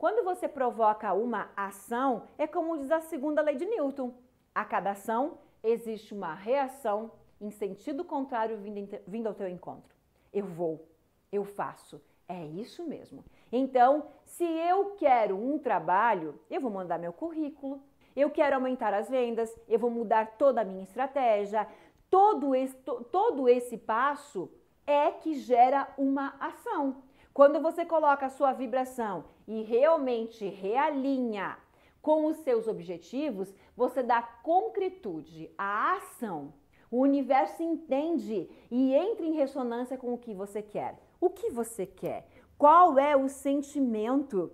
Quando você provoca uma ação, é como diz a segunda lei de Newton: a cada ação existe uma reação em sentido contrário vindo ao teu encontro. Eu vou, eu faço. É isso mesmo. Então, se eu quero um trabalho, eu vou mandar meu currículo, eu quero aumentar as vendas, eu vou mudar toda a minha estratégia. Todo esse, todo esse passo é que gera uma ação. Quando você coloca a sua vibração e realmente realinha com os seus objetivos, você dá concretude à ação. O universo entende e entra em ressonância com o que você quer. O que você quer? Qual é o sentimento?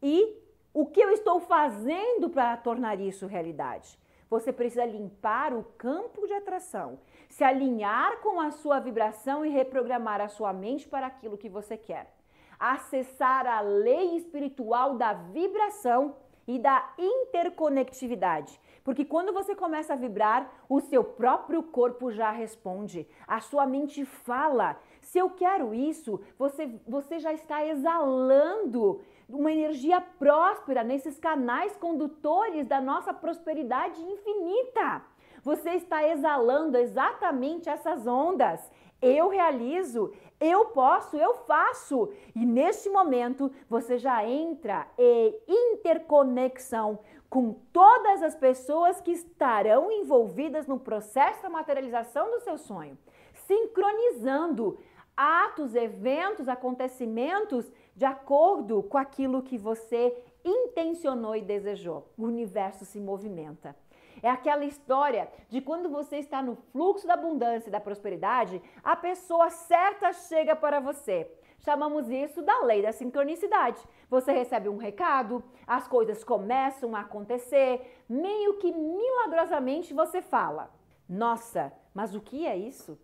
E o que eu estou fazendo para tornar isso realidade? Você precisa limpar o campo de atração, se alinhar com a sua vibração e reprogramar a sua mente para aquilo que você quer acessar a lei espiritual da vibração e da interconectividade. Porque quando você começa a vibrar, o seu próprio corpo já responde, a sua mente fala. Se eu quero isso, você, você já está exalando uma energia próspera nesses canais condutores da nossa prosperidade infinita. Você está exalando exatamente essas ondas. Eu realizo, eu posso, eu faço. E neste momento você já entra em interconexão com todas as pessoas que estarão envolvidas no processo da materialização do seu sonho, sincronizando atos, eventos, acontecimentos de acordo com aquilo que você intencionou e desejou. O universo se movimenta. É aquela história de quando você está no fluxo da abundância e da prosperidade, a pessoa certa chega para você. Chamamos isso da lei da sincronicidade. Você recebe um recado, as coisas começam a acontecer, meio que milagrosamente você fala: Nossa, mas o que é isso?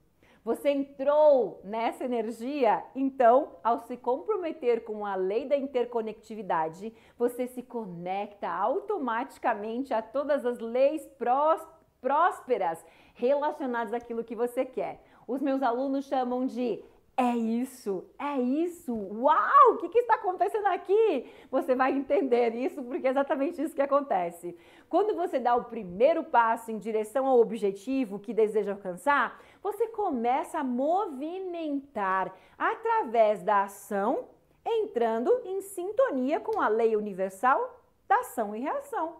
Você entrou nessa energia, então, ao se comprometer com a lei da interconectividade, você se conecta automaticamente a todas as leis prós, prósperas relacionadas àquilo que você quer. Os meus alunos chamam de é isso, é isso. Uau, o que, que, está acontecendo aqui? Você vai entender isso porque é exatamente isso que acontece. Quando você dá o primeiro passo em direção ao objetivo que deseja alcançar, você começa a movimentar através da ação, entrando em sintonia com a lei universal da ação e reação.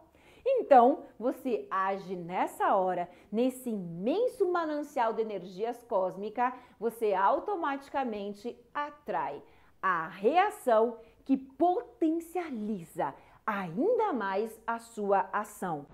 Então, você age nessa hora, nesse imenso manancial de energias cósmica, você automaticamente atrai a reação que potencializa ainda mais a sua ação.